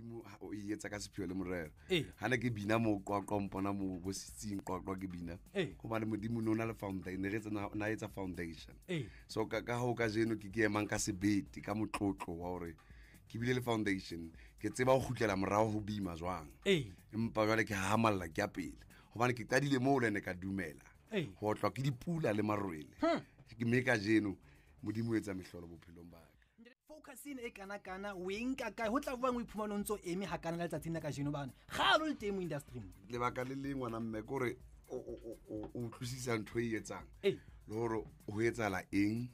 modimo o e etsa ka sepheo le morero ga ee. ne ke bina mo kwakwa mpona mo bositsing kwakwa ke bina gobane ee. modimo ne o na le foundation ne na etsa foundation ee. so ka go ka jeno ke ke emang ka sebete ka motlotlo wa gore ke bile le foundation ke tseba go gutlela morago go bima jwang empa jale ke hamalela ke a pele gobane ke qadile mo le ne ka dumela go tlwa ke dipula le marwele mme ka jeno modimo o etsa metlholo bophelong bake focus e kana-kana o eng kakae go tla bobang o iphumane ntse o eme ga kana letsatsing la ka bana ga lo le teng mo industry lebaka le le ngwana mme kore o utlwisisa ntho e etsang ee. le gore go etsala eng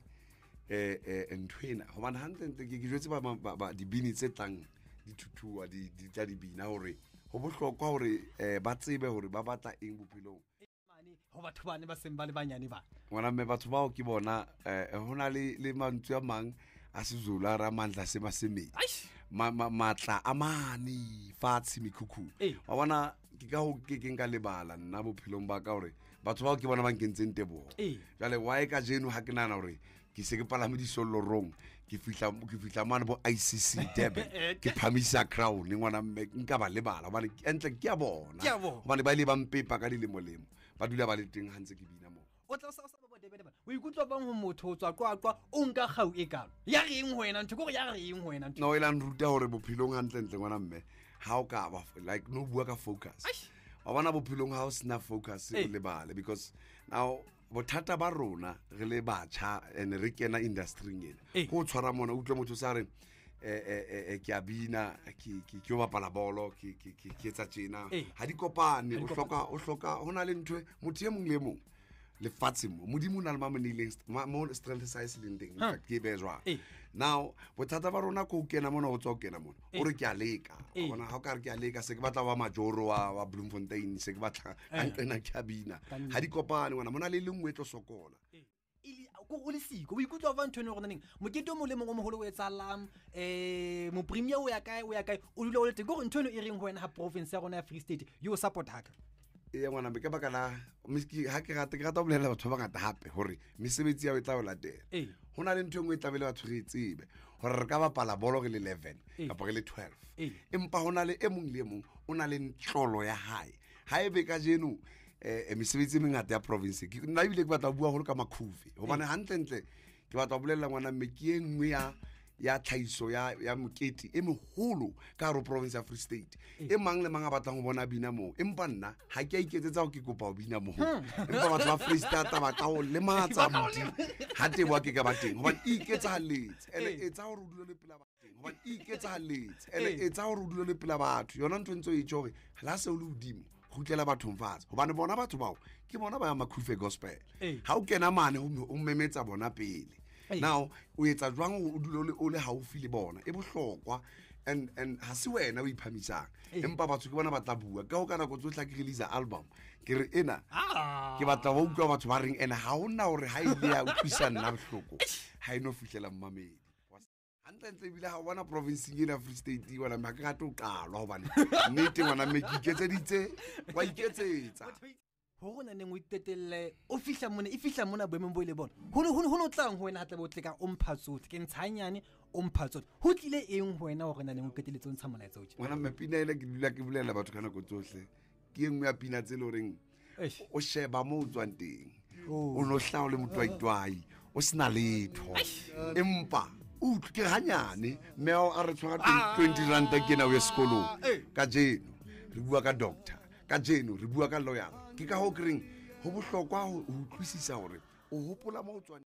um ntho ena gobane gantlentle ke jetse dibini tse tlang di thuthua di tla dibina gore go botlhokwa gore um eh, ba tsebe gore ba batla eng bophelong ee, ngwana mme batho bao ke bona um go na le mantswe a mangwe asizolara amandla semasemeni matla a mane fatshe mekhukhung wa bona ke ka go ka lebala nna bophelong ba ka gore batho bao ke bona ba nkentseng tebogo jale wae ka jeno ga ke nana gore ke se ke palame disolorong ke fitlha mane bo icc durban ke phamisa crown ngwana mme nka ba lebala obane ntle ke a bona obane ba ile ba mpepa ka dilemolemo ba dula ba le teng ga ke bina moo o bang go motho o tswa kwakwa o nka gau e kalo ya re eng go wena ntho ya re eng wena no e lang ruta gore bophelong ntle ngwana mme ga o ka ba like no bua ka focus wa bona bophelong ga o sena focus o lebale because now bothata ba rona re le batšha and re kena industryng ena go o tshwara mona utlwa motho sa reng eh, eh, eh, ke a bina ke o bapala bolo ke etsa tsena ga di kopane o hloka go na le ntho motho e mongwe le e mongwe lefatshe mo modimo o na le mo strength sa e seleng teng ah. ke be jwang ee. now bothata ba rona ko o kena mona go tswa o kena mona o ee. re ke a leka ee. bona ga o ka re ke a leka se ke batla wa majoro wa, wa se ke batla ga ntena ke a bina ga di kopane ngwana mo na le e le nngwe e tlo sokola e o le siko o ikutlwa fa ntho ene gore naneng mokete o molemo o mogolo o e tsalang um eh, mopremier o ya kae o ya kae o dula o le teng ke gore ntho eno e reng go wena ga province ya rona ya free state yo o support haka e ngwana ke baka la ha ke rata ke rata go bolelela batho ba bangata gape gore mesebetsi yao e tla o go ee. na le ntho engwe e, e tlabele batho re e tsebe gore re ka bapala bolo re le 11 ee. kapa re le 12 ee. empa go na le e mongwe le e mongwe o na le ntlolo ya gae ga e be ka jeno um mesebetsi e mengata ya province nna ebile ke batla go bua golo ka makhuve gobane gantlentle ke batla go bolelela ngwana mme ke e nngwe ya ya tlhahiso ya, ya mokete e megolo ka gare province ya free state eh. e mang le mang a batlang go bona bina moo empa nna ga ke a iketsetsa go ke kopa go bina moo hmm. empa batho ba free stata batla ka go lematsa modi ga teboa ke ka ba teng gobane e iketsagaletse ande e eh. tsa gore o dule le pela bateng gobane e iketsagaletse ande e eh. tsa gore o dule le pela batho yona ntho ntse o e tse gore la seo le godimo gutlela bathong fatshe gobane bona batho bao ke bona ba ya makhrufe gospel ga o kena mane o memetsa bona pele now o etsa jwang o dule o le gaufi le bona e botlhokwa and ga se wena o iphamisang empa batho ke bona ba tla bua ka go ka nako tsotlha ke release album ke re ena ah. ke batla ba utlwa batho ba reng ga ha nna gore ha ile ya utlwisa nna e ha eno fitlhela mmamedi gantlentle ebile ga o bona provinceng ena free state ona mme ga ke rate o qalwa gobane nnete ngwana me ke iketseditse wa iketsetsa ho go naneng o itetelele o fihla mona e fihla mona boemong bo e le bona go ne o tlang go wena ga tlabe o tle ka o mpha tsotlhe ke ntshanyane o mpha tsotlhe go tlile eng go wena gore naneng o keteletse o ntsha molaetsa oe ngwana mmapina ele ke dula ke bolelela batho ka nako tsotlhe ke e nngwe ya pina tse e le goreng o sheba mo o tswang teng oh. o ne o tlhao le motwaitwai o sena letho empa utlwe ke ganyane mmeo a re tshwara ah. twenty ranta ke ena o ye sekolong ka jeno re bua ka doctor ka jeno re bua ka lawyer ke ka go kereng go botlhokwa go utlwisisa gore o gopola mo o tswang